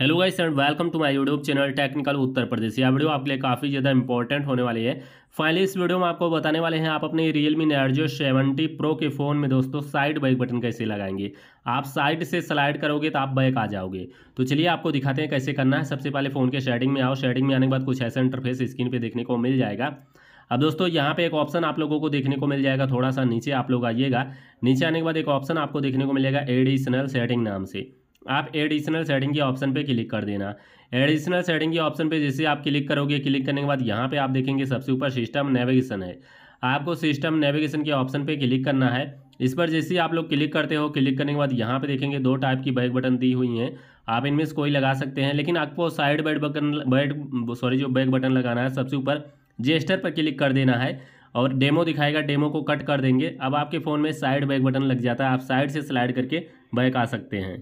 hello guys sir welcome to my YouTube channel technical Uttar Pradesh यह video आपके लिए काफ़ी ज़्यादा इंपॉर्टेंट होने वाली है फाइनली इस वीडियो में आपको बताने वाले हैं आप अपने रियलमी नर्जो सेवेंटी प्रो के फ़ोन में दोस्तों साइड बैक बटन कैसे लगाएंगे आप साइड से स्लाइड करोगे तो आप बैक आ जाओगे तो चलिए आपको दिखाते हैं कैसे करना है सबसे पहले फ़ोन के शेडिंग में आओ शेडिंग में आने के बाद कुछ ऐसा इंटरफेस स्क्रीन पर देखने को मिल जाएगा अब दोस्तों यहाँ पे एक ऑप्शन आप लोगों को देखने को मिल जाएगा थोड़ा सा नीचे आप लोग आइएगा नीचे आने के बाद एक ऑप्शन आपको देखने को मिलेगा एडिशनल सेटिंग नाम से आप एडिशनल सेटिंग के ऑप्शन पे क्लिक कर देना एडिशनल सेटिंग के ऑप्शन पे जैसे आप क्लिक करोगे क्लिक करने के बाद यहाँ पे आप देखेंगे सबसे ऊपर सिस्टम नेविगेशन है आपको सिस्टम नेविगेशन के ऑप्शन पे क्लिक करना है इस पर जैसे आप लोग क्लिक करते हो क्लिक करने के बाद यहाँ पे देखेंगे दो टाइप की बैक बटन दी हुई हैं आप इनमें से कोई लगा सकते हैं लेकिन आपको side bad button bad sorry जो बैक बटन लगाना है सबसे ऊपर जेस्टर पर क्लिक कर देना है और डेमो दिखाएगा डेमो को कट कर देंगे अब आपके फ़ोन में साइड बैक बटन लग जाता है आप साइड से स्लाइड करके बैक आ सकते हैं